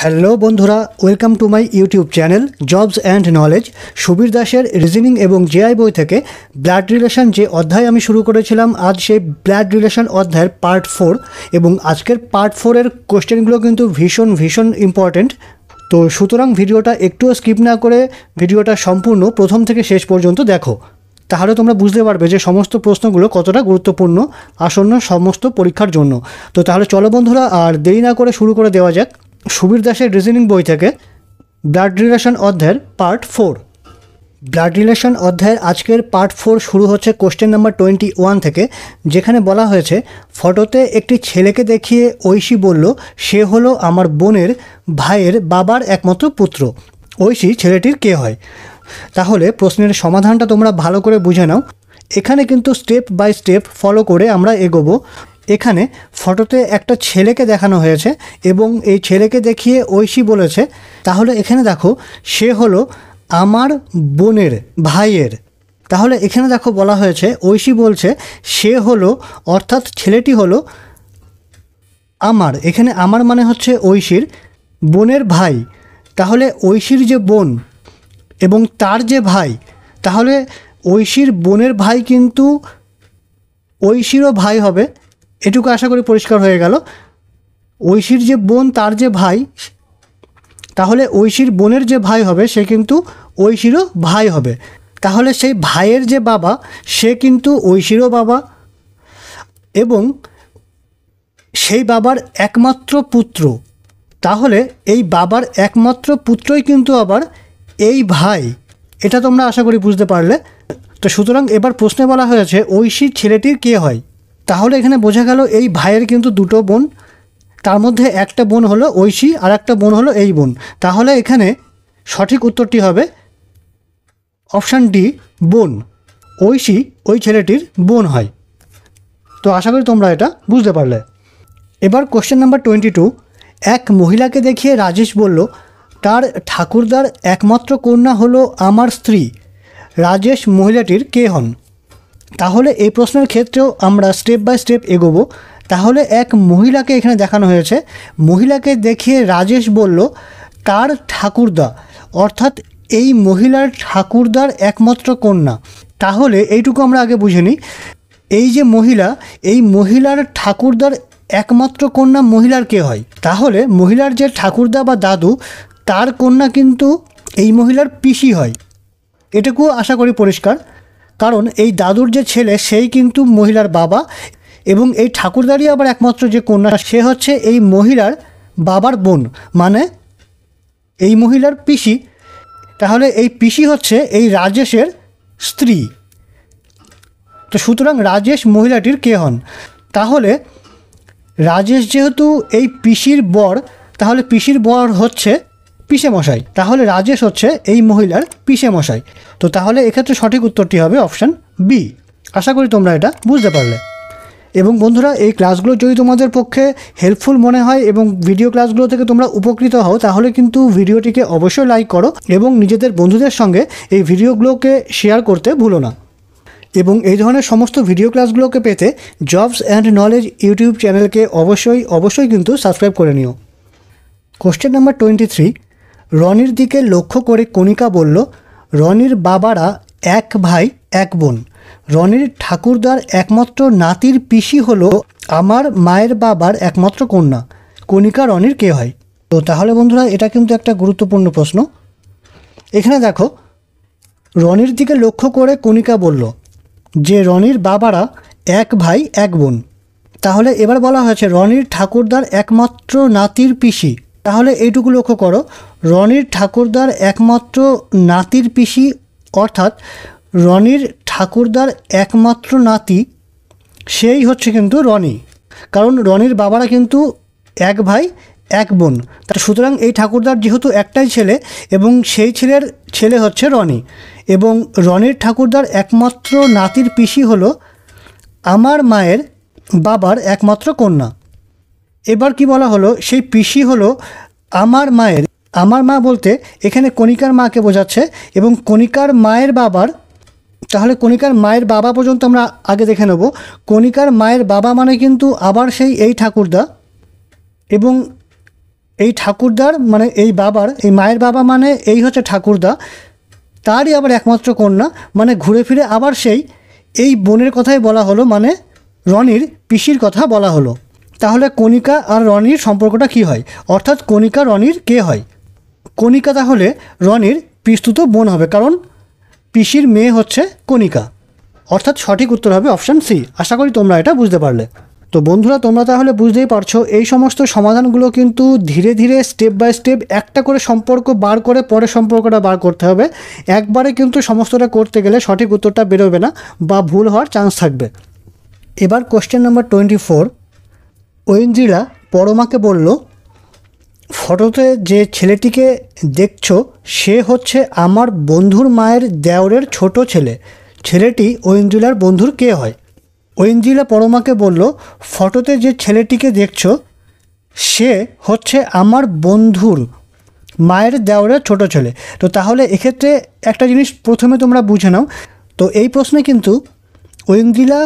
hello বন্ধুরা welcome to my YouTube channel jobs and knowledge Subir দাসের reasoning এবং JI বই থেকে ব্লাড রিলেশন যে অধ্যায় আমি শুরু করেছিলাম আজ সেই ব্লাড রিলেশন অধ্যায়ের পার্ট ফোর এবং আজকের পার্ট ফোরের কোয়েশ্চেনগুলো কিন্তু ভীষণ ভীষণ ইম্পর্ট্যান্ট তো সুতরাং ভিডিওটা একটুও স্কিপ না করে ভিডিওটা সম্পূর্ণ প্রথম থেকে শেষ পর্যন্ত দেখো তাহলে তোমরা বুঝতে পারবে যে সমস্ত প্রশ্নগুলো কতটা গুরুত্বপূর্ণ আসন্ন সমস্ত পরীক্ষার জন্য তো তাহলে চলো বন্ধুরা আর দেরি না করে শুরু করে দেওয়া যাক সুবীর দাসের রিজনিং বই থেকে ব্লাড রিলেশন অধ্যায়ের পার্ট ফোর ব্লাড রিলেশন অধ্যায়ের আজকের পার্ট ফোর শুরু হচ্ছে কোশ্চেন নাম্বার টোয়েন্টি ওয়ান থেকে যেখানে বলা হয়েছে ফটোতে একটি ছেলেকে দেখিয়ে ঐশী বলল সে হলো আমার বোনের ভাইয়ের বাবার একমাত্র পুত্র ঐশী ছেলেটির কে হয় তাহলে প্রশ্নের সমাধানটা তোমরা ভালো করে বুঝে নাও এখানে কিন্তু স্টেপ বাই স্টেপ ফলো করে আমরা এগোবো এখানে ফটোতে একটা ছেলেকে দেখানো হয়েছে এবং এই ছেলেকে দেখিয়ে ঐশী বলেছে তাহলে এখানে দেখো সে হলো আমার বোনের ভাইয়ের তাহলে এখানে দেখো বলা হয়েছে ঐশী বলছে সে হলো অর্থাৎ ছেলেটি হলো আমার এখানে আমার মানে হচ্ছে ঐশীর বোনের ভাই তাহলে ঐশীর যে বোন এবং তার যে ভাই তাহলে ঐশীর বোনের ভাই কিন্তু ঐশীরও ভাই হবে এটুকু আশা করি পরিষ্কার হয়ে গেল ঐশীর যে বোন তার যে ভাই তাহলে ঐশীর বোনের যে ভাই হবে সে কিন্তু ঐশীরও ভাই হবে তাহলে সেই ভাইয়ের যে বাবা সে কিন্তু ঐশীরও বাবা এবং সেই বাবার একমাত্র পুত্র তাহলে এই বাবার একমাত্র পুত্রই কিন্তু আবার এই ভাই এটা তোমরা আশা করি বুঝতে পারলে তো সুতরাং এবার প্রশ্নে বলা হয়েছে ঐশীর ছেলেটির কে হয় তাহলে এখানে বোঝা গেল এই ভাইয়ের কিন্তু দুটো বোন তার মধ্যে একটা বোন হলো ঐশী আর একটা বোন হলো এই বোন তাহলে এখানে সঠিক উত্তরটি হবে অপশান ডি বোন ঐশী ওই ছেলেটির বোন হয় তো আশা করি তোমরা এটা বুঝতে পারলে এবার কোশ্চেন নাম্বার টোয়েন্টি টু এক মহিলাকে দেখিয়ে রাজেশ বলল তার ঠাকুরদার একমাত্র কন্যা হলো আমার স্ত্রী রাজেশ মহিলাটির কে হন তাহলে এই প্রশ্নের ক্ষেত্রেও আমরা স্টেপ বাই স্টেপ এগোবো তাহলে এক মহিলাকে এখানে দেখানো হয়েছে মহিলাকে দেখিয়ে রাজেশ বলল কার ঠাকুরদা অর্থাৎ এই মহিলার ঠাকুরদার একমাত্র কন্যা তাহলে এইটুকু আমরা আগে বুঝে নিই এই যে মহিলা এই মহিলার ঠাকুরদার একমাত্র কন্যা মহিলার কে হয় তাহলে মহিলার যে ঠাকুরদা বা দাদু তার কন্যা কিন্তু এই মহিলার পিসি হয় এটুকু আশা করি পরিষ্কার কারণ এই দাদুর যে ছেলে সেই কিন্তু মহিলার বাবা এবং এই ঠাকুরদারই আবার একমাত্র যে কন্যা সে হচ্ছে এই মহিলার বাবার বোন মানে এই মহিলার পিসি তাহলে এই পিসি হচ্ছে এই রাজেশের স্ত্রী তো সুতরাং রাজেশ মহিলাটির কে হন তাহলে রাজেশ যেহেতু এই পিসির বর তাহলে পিসির বর হচ্ছে পিসে মশাই তাহলে রাজেশ হচ্ছে এই মহিলার পিসে মশাই তো তাহলে এক্ষেত্রে সঠিক উত্তরটি হবে অপশান বি আশা করি তোমরা এটা বুঝতে পারলে এবং বন্ধুরা এই ক্লাসগুলো যদি তোমাদের পক্ষে হেল্পফুল মনে হয় এবং ভিডিও ক্লাসগুলো থেকে তোমরা উপকৃত হও তাহলে কিন্তু ভিডিওটিকে অবশ্যই লাইক করো এবং নিজেদের বন্ধুদের সঙ্গে এই ভিডিওগুলোকে শেয়ার করতে ভুলো না এবং এই ধরনের সমস্ত ভিডিও ক্লাসগুলোকে পেতে জবস অ্যান্ড নলেজ ইউটিউব চ্যানেলকে অবশ্যই অবশ্যই কিন্তু সাবস্ক্রাইব করে নিও কোশ্চেন নাম্বার টোয়েন্টি থ্রি রনির দিকে লক্ষ্য করে কণিকা বলল রনির বাবারা এক ভাই এক বোন রনির ঠাকুরদার একমাত্র নাতির পিসি হলো আমার মায়ের বাবার একমাত্র কন্যা কণিকা রনির কে হয় তো তাহলে বন্ধুরা এটা কিন্তু একটা গুরুত্বপূর্ণ প্রশ্ন এখানে দেখো রনির দিকে লক্ষ্য করে কণিকা বলল যে রনির বাবারা এক ভাই এক বোন তাহলে এবার বলা হয়েছে রনির ঠাকুরদার একমাত্র নাতির পিসি তাহলে এইটুকু লক্ষ্য করো রনির ঠাকুরদার একমাত্র নাতির পিসি অর্থাৎ রনির ঠাকুরদার একমাত্র নাতি সেই হচ্ছে কিন্তু রনি কারণ রনির বাবারা কিন্তু এক ভাই এক বোন তার সুতরাং এই ঠাকুরদার যেহেতু একটাই ছেলে এবং সেই ছেলের ছেলে হচ্ছে রনি এবং রনির ঠাকুরদার একমাত্র নাতির পিসি হলো আমার মায়ের বাবার একমাত্র কন্যা এবার কি বলা হলো সেই পিসি হলো আমার মায়ের আমার মা বলতে এখানে কণিকার মাকে বোঝাচ্ছে এবং কণিকার মায়ের বাবার তাহলে কণিকার মায়ের বাবা পর্যন্ত আমরা আগে দেখে নেব কণিকার মায়ের বাবা মানে কিন্তু আবার সেই এই ঠাকুরদা এবং এই ঠাকুরদার মানে এই বাবার এই মায়ের বাবা মানে এই হচ্ছে ঠাকুরদা তারই আবার একমাত্র কন্যা মানে ঘুরে ফিরে আবার সেই এই বোনের কথাই বলা হলো মানে রনির পিসির কথা বলা হলো তাহলে কণিকা আর রনির সম্পর্কটা কি হয় অর্থাৎ কণিকা রনির কে হয় কণিকা তাহলে রনির পিস্তুত বোন হবে কারণ পিসির মেয়ে হচ্ছে কণিকা অর্থাৎ সঠিক উত্তর হবে অপশান সি আশা করি তোমরা এটা বুঝতে পারলে তো বন্ধুরা তোমরা তাহলে বুঝতেই পারছো এই সমস্ত সমাধানগুলো কিন্তু ধীরে ধীরে স্টেপ বাই স্টেপ একটা করে সম্পর্ক বার করে পরে সম্পর্কটা বার করতে হবে একবারে কিন্তু সমস্তটা করতে গেলে সঠিক উত্তরটা বেরোবে না বা ভুল হওয়ার চান্স থাকবে এবার question number twenty four Aindrila পরমাকে বলল ফটোতে যে ছেলেটিকে দেখছো সে হচ্ছে আমার বন্ধুর মায়ের দেওরের ছোট ছেলে ছেলেটি ঐন্দ্রিলার বন্ধুর কে হয় ঐন্দ্রিলা পরমাকে বলল ফটোতে যে ছেলেটিকে দেখছো সে হচ্ছে আমার বন্ধুর মায়ের দেওরের ছোট ছেলে তো তাহলে এক্ষেত্রে একটা জিনিস প্রথমে তোমরা বুঝে নাও তো এই প্রশ্নে কিন্তু ঐন্দ্রিলা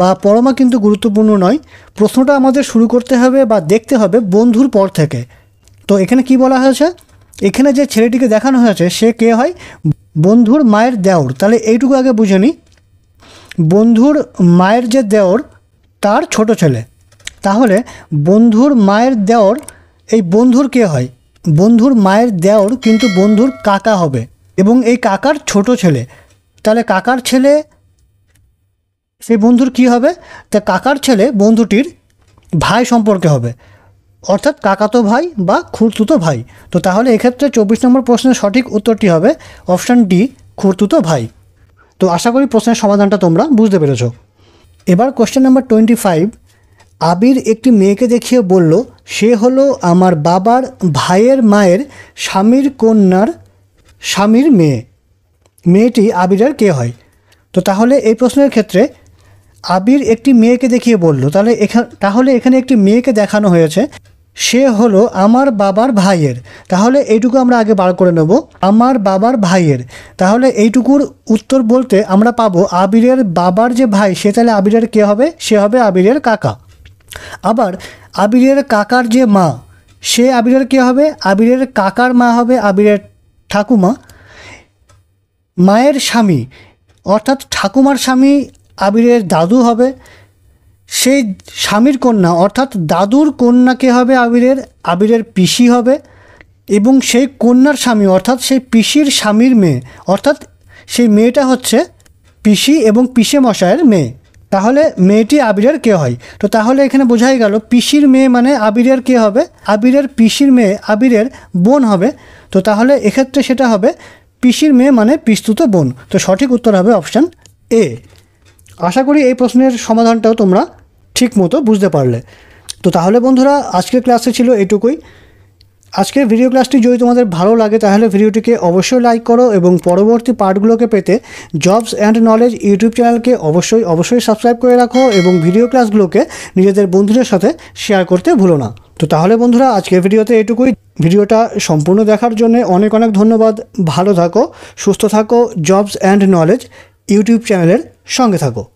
বা পরমা কিন্তু গুরুত্বপূর্ণ নয় প্রশ্নটা আমাদের শুরু করতে হবে বা দেখতে হবে বন্ধুর পর থেকে তো এখানে কি বলা হয়েছে এখানে যে ছেলেটিকে দেখানো হয়েছে সে কে হয় বন্ধুর মায়ের দেওর তাহলে এইটুকু আগে বুঝে নিই বন্ধুর মায়ের যে দেওর তার ছোট ছেলে তাহলে বন্ধুর মায়ের দেওর এই বন্ধুর কে হয় বন্ধুর মায়ের দেওর কিন্তু বন্ধুর কাকা হবে এবং এই কাকার ছোট ছেলে তাহলে কাকার ছেলে সেই বন্ধুর কি হবে তা কাকার ছেলে বন্ধুটির ভাই সম্পর্কে হবে অর্থাৎ কাকাতো ভাই বা খুরতুতো ভাই তো তাহলে এক্ষেত্রে চব্বিশ নম্বর প্রশ্নের সঠিক উত্তরটি হবে অপশান ডি খুরতুতো ভাই তো আশা করি প্রশ্নের সমাধানটা তোমরা বুঝতে পেরেছ এবার question number twenty five Abir একটি মেয়েকে দেখিয়ে বলল সে হলো আমার বাবার ভাইয়ের মায়ের স্বামীর কন্যার স্বামীর মেয়ে মেয়েটি আবিরের কে হয় তো তাহলে এই প্রশ্নের ক্ষেত্রে আবির একটি মেয়েকে দেখিয়ে বলল তাহলে এখানে তাহলে এখানে একটি মেয়েকে দেখানো হয়েছে সে হলো আমার বাবার ভাইয়ের তাহলে এইটুকু আমরা আগে বার করে নেব আমার বাবার ভাইয়ের তাহলে এইটুকুর উত্তর বলতে আমরা পাবো আবিরের বাবার যে ভাই সে তাহলে আবিরের কে হবে সে হবে আবিরের কাকা আবার আবিরের কাকার যে মা সে আবিরের কে হবে আবিরের কাকার মা হবে আবিরের ঠাকুমা মায়ের স্বামী অর্থাৎ ঠাকুমার স্বামী আবিরের দাদু হবে সেই স্বামীর কন্যা অর্থাৎ দাদুর কন্যাকে হবে আবিরের আবিরের পিসি হবে এবং সেই কন্যার স্বামী অর্থাৎ সেই পিসির স্বামীর মেয়ে অর্থাৎ সেই মেয়েটা হচ্ছে পিসি এবং পিসে মশায়ের মেয়ে তাহলে মেয়েটি আবিরের কে হয় তো তাহলে এখানে বোঝাই গেল পিসির মেয়ে মানে আবিরের কে হবে আবিরের পিসির মেয়ে আবিরের বোন হবে তো তাহলে এক্ষেত্রে সেটা হবে পিসির মেয়ে মানে পিস্তুত বোন তো সঠিক উত্তর হবে অপশান এ আশা করি এই প্রশ্নের সমাধানটাও তোমরা ঠিক মতো বুঝতে পারলে তো তাহলে বন্ধুরা আজকের ক্লাসে ছিল এটুকুই আজকের ভিডিও ক্লাসটি যদি তোমাদের ভালো লাগে তাহলে ভিডিওটিকে অবশ্যই লাইক করো এবং পরবর্তী পার্টগুলোকে পেতে জবস অ্যান্ড নলেজ ইউটিউব চ্যানেলকে অবশ্যই অবশ্যই সাবস্ক্রাইব করে রাখো এবং ভিডিও ক্লাসগুলোকে নিজেদের বন্ধুদের সাথে শেয়ার করতে ভুলো না তো তাহলে বন্ধুরা আজকের ভিডিওতে এটুকুই ভিডিওটা সম্পূর্ণ দেখার জন্য অনেক অনেক ধন্যবাদ ভালো থাকো সুস্থ থাকো জবস অ্যান্ড নলেজ ইউটিউব চ্যানেলের সঙ্গে থাকো